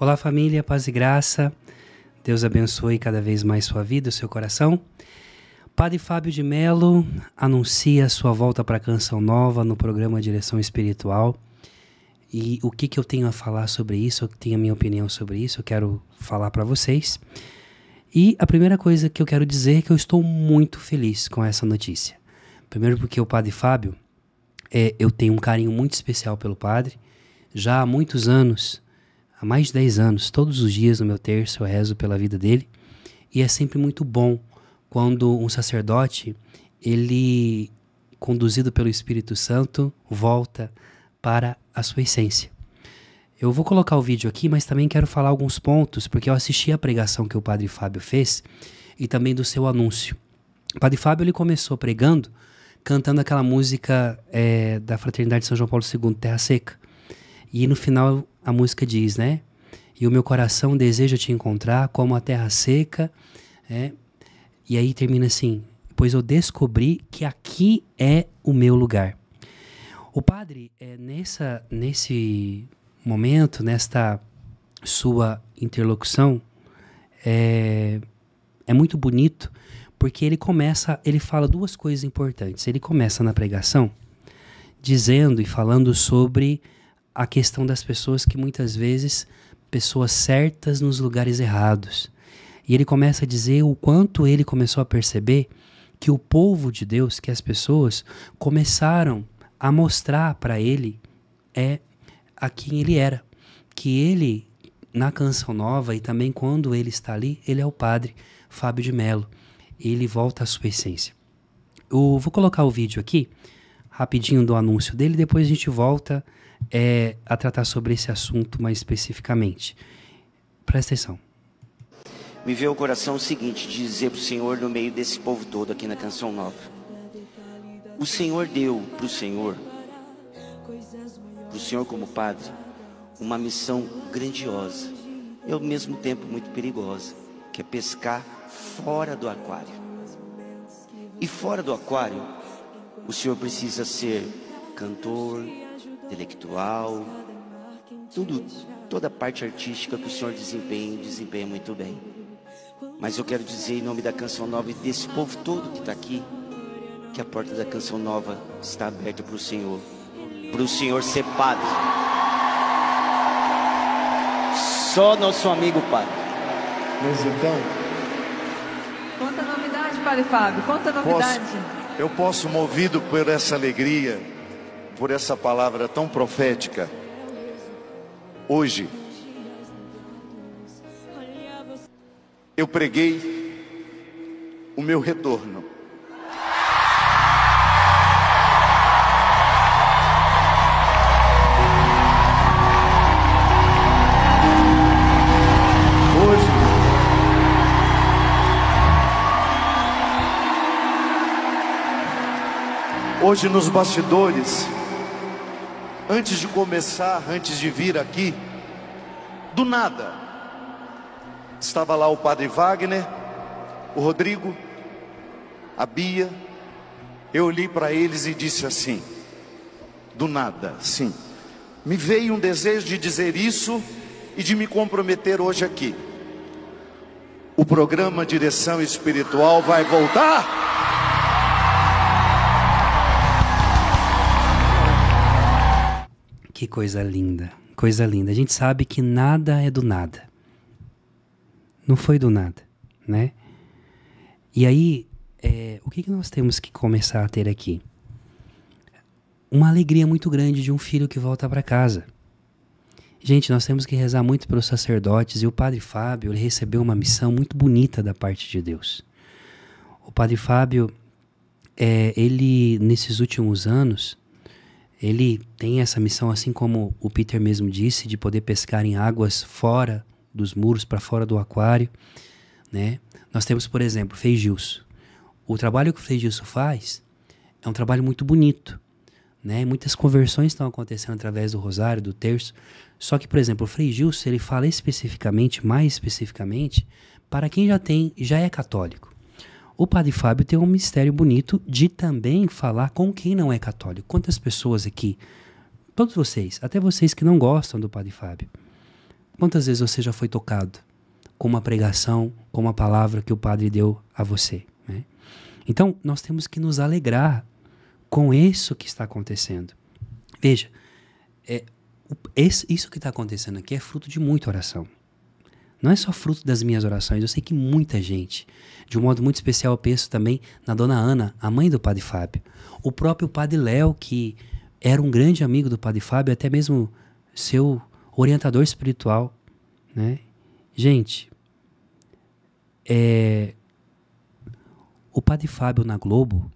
Olá, família, paz e graça. Deus abençoe cada vez mais sua vida, seu coração. Padre Fábio de Melo anuncia sua volta para a Canção Nova no programa Direção Espiritual. E o que, que eu tenho a falar sobre isso, eu tenho a minha opinião sobre isso, eu quero falar para vocês. E a primeira coisa que eu quero dizer é que eu estou muito feliz com essa notícia. Primeiro porque o Padre Fábio, é, eu tenho um carinho muito especial pelo Padre. Já há muitos anos há mais de 10 anos. Todos os dias no meu terço eu rezo pela vida dele. E é sempre muito bom quando um sacerdote, ele, conduzido pelo Espírito Santo, volta para a sua essência. Eu vou colocar o vídeo aqui, mas também quero falar alguns pontos, porque eu assisti a pregação que o Padre Fábio fez e também do seu anúncio. O Padre Fábio ele começou pregando cantando aquela música é, da Fraternidade São João Paulo II, Terra Seca. E no final a música diz, né? E o meu coração deseja te encontrar como a terra seca, né? E aí termina assim: pois eu descobri que aqui é o meu lugar. O padre, é, nessa, nesse momento, nesta sua interlocução, é, é muito bonito porque ele começa, ele fala duas coisas importantes. Ele começa na pregação dizendo e falando sobre a questão das pessoas que muitas vezes pessoas certas nos lugares errados. E ele começa a dizer o quanto ele começou a perceber que o povo de Deus, que as pessoas começaram a mostrar para ele é a quem ele era, que ele na canção nova e também quando ele está ali, ele é o padre Fábio de Mello. Ele volta à sua essência. Eu vou colocar o vídeo aqui rapidinho do anúncio dele, depois a gente volta é, a tratar sobre esse assunto mais especificamente. Presta atenção. Me veio o coração o seguinte, dizer para o Senhor no meio desse povo todo aqui na Canção Nova. O Senhor deu para o Senhor, para o Senhor como Padre, uma missão grandiosa e ao mesmo tempo muito perigosa, que é pescar fora do aquário. E fora do aquário o senhor precisa ser cantor, intelectual, tudo, toda a parte artística que o senhor desempenha, desempenha muito bem. Mas eu quero dizer em nome da Canção Nova e desse povo todo que está aqui, que a porta da Canção Nova está aberta para o Senhor, para o Senhor ser padre. Só nosso amigo padre. Mas então. Conta a novidade, padre Fábio, conta a novidade. Posso? Eu posso, movido por essa alegria, por essa palavra tão profética, hoje, eu preguei o meu retorno. Hoje nos bastidores, antes de começar, antes de vir aqui, do nada, estava lá o padre Wagner, o Rodrigo, a Bia. Eu olhei para eles e disse assim, do nada, sim. Me veio um desejo de dizer isso e de me comprometer hoje aqui. O programa Direção Espiritual vai voltar. Que coisa linda, coisa linda. A gente sabe que nada é do nada. Não foi do nada, né? E aí, é, o que, que nós temos que começar a ter aqui? Uma alegria muito grande de um filho que volta para casa. Gente, nós temos que rezar muito pelos sacerdotes e o Padre Fábio ele recebeu uma missão muito bonita da parte de Deus. O Padre Fábio, é, ele nesses últimos anos, ele tem essa missão, assim como o Peter mesmo disse, de poder pescar em águas fora dos muros, para fora do aquário. Né? Nós temos, por exemplo, o Gilson. O trabalho que o Frei faz é um trabalho muito bonito. Né? Muitas conversões estão acontecendo através do rosário, do terço. Só que, por exemplo, o Frei Gilson, ele fala especificamente, mais especificamente, para quem já tem, já é católico. O Padre Fábio tem um mistério bonito de também falar com quem não é católico. Quantas pessoas aqui, todos vocês, até vocês que não gostam do Padre Fábio, quantas vezes você já foi tocado com uma pregação, com uma palavra que o Padre deu a você? Né? Então, nós temos que nos alegrar com isso que está acontecendo. Veja, é, esse, isso que está acontecendo aqui é fruto de muita oração não é só fruto das minhas orações, eu sei que muita gente. De um modo muito especial, eu penso também na dona Ana, a mãe do padre Fábio. O próprio padre Léo, que era um grande amigo do padre Fábio, até mesmo seu orientador espiritual. Né? Gente, é... o padre Fábio na Globo,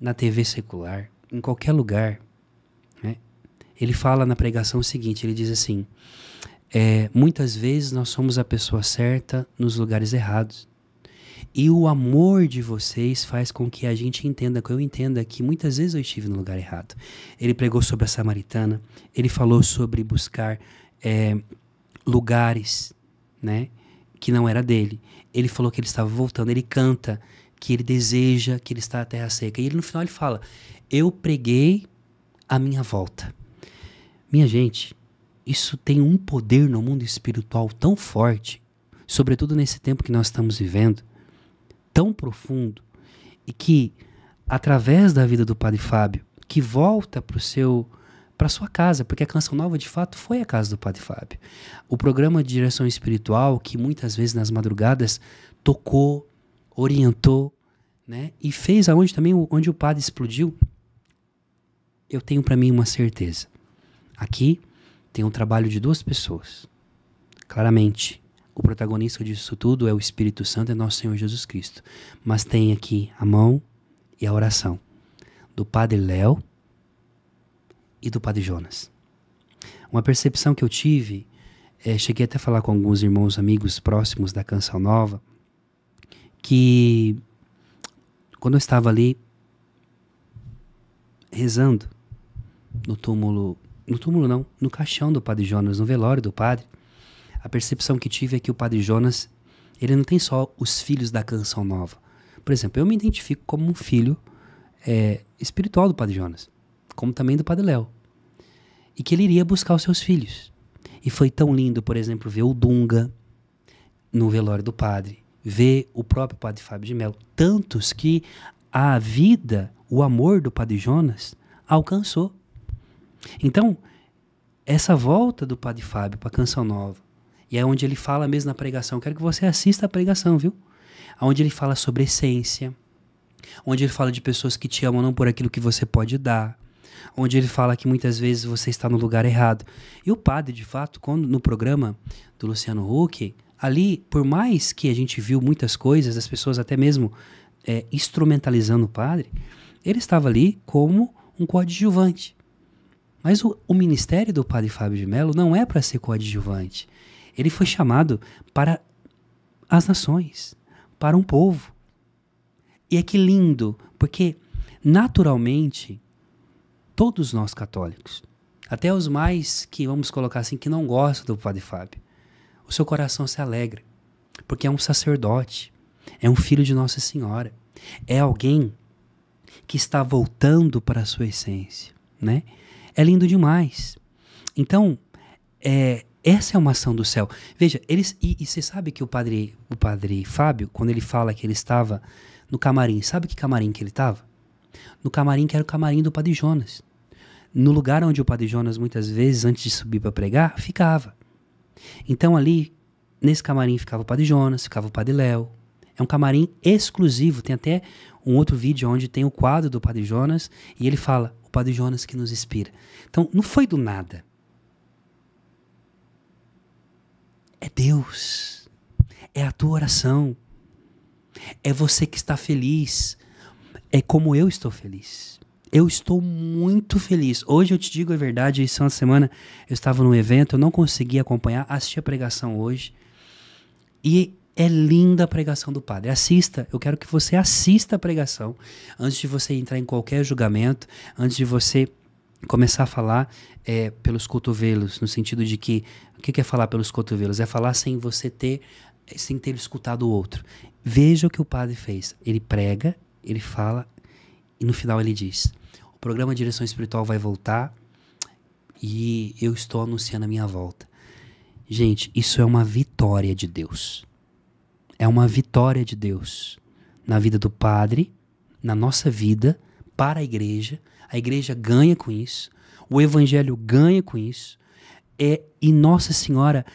na TV secular, em qualquer lugar, né? ele fala na pregação o seguinte: ele diz assim é, muitas vezes nós somos a pessoa certa nos lugares errados. E o amor de vocês faz com que a gente entenda, que eu entenda que muitas vezes eu estive no lugar errado. Ele pregou sobre a samaritana, ele falou sobre buscar é, lugares né, que não era dele. Ele falou que ele estava voltando, ele canta que ele deseja, que ele está à terra seca. E ele, no final ele fala: Eu preguei a minha volta. Minha gente, isso tem um poder no mundo espiritual tão forte, sobretudo nesse tempo que nós estamos vivendo, tão profundo, e que através da vida do Padre Fábio, que volta para o seu para sua casa, porque a Canção Nova de fato foi a casa do Padre Fábio. O programa de direção espiritual que muitas vezes nas madrugadas tocou, orientou, né? E fez aonde também onde o padre explodiu. Eu tenho para mim uma certeza. Aqui tem um trabalho de duas pessoas. Claramente, o protagonista disso tudo é o Espírito Santo, é nosso Senhor Jesus Cristo. Mas tem aqui a mão e a oração do Padre Léo e do Padre Jonas. Uma percepção que eu tive, é, cheguei até a falar com alguns irmãos amigos próximos da Canção Nova, que quando eu estava ali rezando no túmulo no túmulo não, no caixão do padre Jonas, no velório do padre, a percepção que tive é que o padre Jonas, ele não tem só os filhos da canção nova. Por exemplo, eu me identifico como um filho é, espiritual do padre Jonas, como também do padre Léo, e que ele iria buscar os seus filhos. E foi tão lindo, por exemplo, ver o Dunga no velório do padre, ver o próprio padre Fábio de Mello, tantos que a vida, o amor do padre Jonas alcançou então, essa volta do Padre Fábio para a Canção Nova, e é onde ele fala mesmo na pregação, quero que você assista a pregação, viu? Onde ele fala sobre essência, onde ele fala de pessoas que te amam não por aquilo que você pode dar, onde ele fala que muitas vezes você está no lugar errado. E o padre, de fato, quando no programa do Luciano Huck, ali, por mais que a gente viu muitas coisas, as pessoas até mesmo é, instrumentalizando o padre, ele estava ali como um coadjuvante. Mas o, o ministério do padre Fábio de Mello não é para ser coadjuvante. Ele foi chamado para as nações, para um povo. E é que lindo, porque naturalmente todos nós católicos, até os mais que vamos colocar assim que não gostam do Padre Fábio, o seu coração se alegra, porque é um sacerdote, é um filho de Nossa Senhora, é alguém que está voltando para a sua essência, né? é lindo demais. Então, é, essa é uma ação do céu. Veja, eles e, e você sabe que o padre, o padre Fábio, quando ele fala que ele estava no camarim, sabe que camarim que ele estava? No camarim que era o camarim do padre Jonas. No lugar onde o padre Jonas muitas vezes antes de subir para pregar, ficava. Então ali nesse camarim ficava o padre Jonas, ficava o padre Léo, é um camarim exclusivo. Tem até um outro vídeo onde tem o quadro do Padre Jonas e ele fala: o Padre Jonas que nos inspira. Então, não foi do nada. É Deus. É a tua oração. É você que está feliz. É como eu estou feliz. Eu estou muito feliz. Hoje eu te digo a verdade, isso é uma semana eu estava num evento, eu não consegui acompanhar, assisti a pregação hoje. E é linda a pregação do padre. Assista, eu quero que você assista a pregação antes de você entrar em qualquer julgamento, antes de você começar a falar é, pelos cotovelos, no sentido de que o que é falar pelos cotovelos? É falar sem você ter sem ter escutado o outro. Veja o que o padre fez. Ele prega, ele fala e no final ele diz: o programa de Direção Espiritual vai voltar e eu estou anunciando a minha volta. Gente, isso é uma vitória de Deus é uma vitória de Deus na vida do padre, na nossa vida, para a igreja. A igreja ganha com isso, o evangelho ganha com isso. É, e Nossa Senhora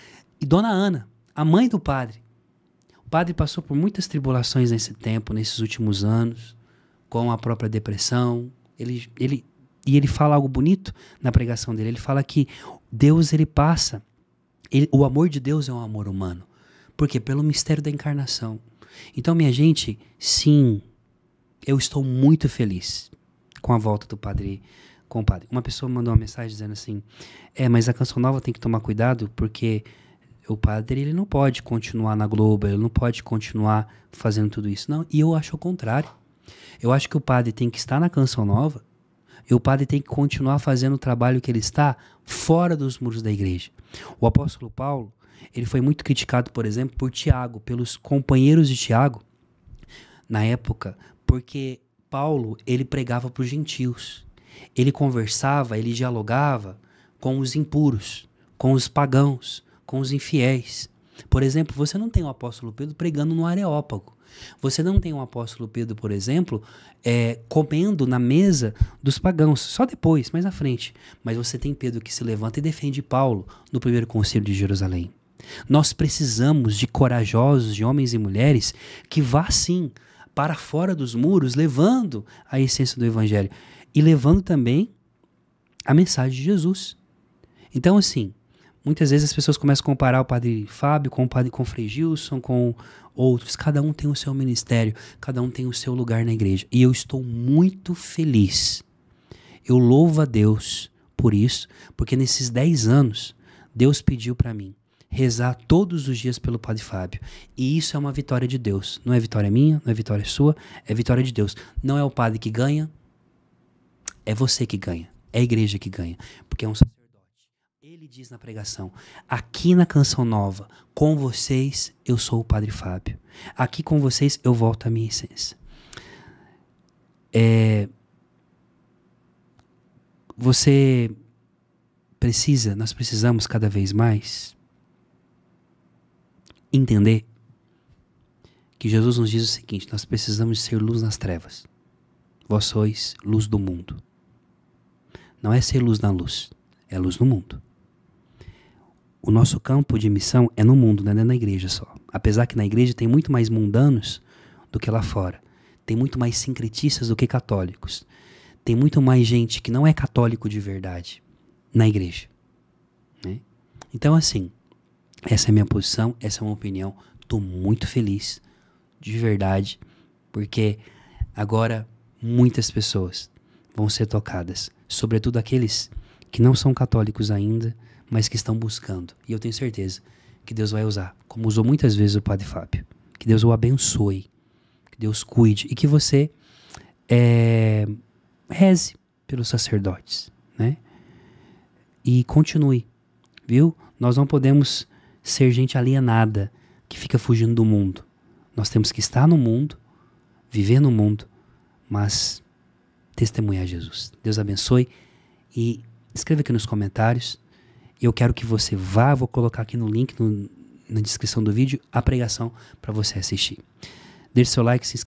e Dona Ana, a mãe do padre. O padre passou por muitas tribulações nesse tempo, nesses últimos anos, com a própria depressão. Ele, ele, e ele fala algo bonito na pregação dele. Ele fala que Deus ele passa, ele, o amor de Deus é um amor humano. Porque pelo mistério da encarnação. Então, minha gente, sim, eu estou muito feliz com a volta do padre, com o padre. Uma pessoa mandou uma mensagem dizendo assim: "É, mas a canção nova tem que tomar cuidado porque o padre ele não pode continuar na Globo, ele não pode continuar fazendo tudo isso". Não, e eu acho o contrário. Eu acho que o padre tem que estar na canção nova e o padre tem que continuar fazendo o trabalho que ele está fora dos muros da igreja. O apóstolo Paulo, ele foi muito criticado, por exemplo, por Tiago, pelos companheiros de Tiago, na época, porque Paulo ele pregava para os gentios. Ele conversava, ele dialogava com os impuros, com os pagãos, com os infiéis. Por exemplo, você não tem o apóstolo Pedro pregando no Areópago. Você não tem o apóstolo Pedro, por exemplo, é, comendo na mesa dos pagãos, só depois, mais na frente. Mas você tem Pedro que se levanta e defende Paulo no primeiro concílio de Jerusalém. Nós precisamos de corajosos, de homens e mulheres que vá sim para fora dos muros, levando a essência do evangelho e levando também a mensagem de Jesus. Então, assim, muitas vezes as pessoas começam a comparar o padre Fábio com o padre com o Frei Gilson, com outros. Cada um tem o seu ministério, cada um tem o seu lugar na igreja. E eu estou muito feliz. Eu louvo a Deus por isso, porque nesses 10 anos, Deus pediu para mim rezar todos os dias pelo Padre Fábio. E isso é uma vitória de Deus. Não é vitória minha, não é vitória sua, é vitória de Deus. Não é o padre que ganha, é você que ganha. É a igreja que ganha, porque é um sacerdote. Ele diz na pregação: aqui na Canção Nova, com vocês, eu sou o Padre Fábio. Aqui com vocês, eu volto à minha essência. É, você precisa, nós precisamos cada vez mais entender que Jesus nos diz o seguinte: nós precisamos ser luz nas trevas. Vós sois luz do mundo. Não é ser luz na luz, é luz no mundo. O nosso campo de missão é no mundo, não é na igreja só. Apesar que na igreja tem muito mais mundanos do que lá fora. Tem muito mais sincretistas do que católicos. Tem muito mais gente que não é católico de verdade na igreja. Né? Então, assim, essa é a minha posição, essa é uma opinião. Tô muito feliz, de verdade, porque agora muitas pessoas vão ser tocadas, sobretudo aqueles que não são católicos ainda, mas que estão buscando. E eu tenho certeza que Deus vai usar, como usou muitas vezes o Padre Fábio. Que Deus o abençoe, que Deus cuide e que você é, reze pelos sacerdotes, né? E continue, viu? Nós não podemos ser gente alienada que fica fugindo do mundo. Nós temos que estar no mundo, viver no mundo, mas testemunhar Jesus. Deus abençoe e escreva aqui nos comentários. Eu quero que você vá, vou colocar aqui no link no, na descrição do vídeo a pregação para você assistir. Deixe seu like, se inscreva.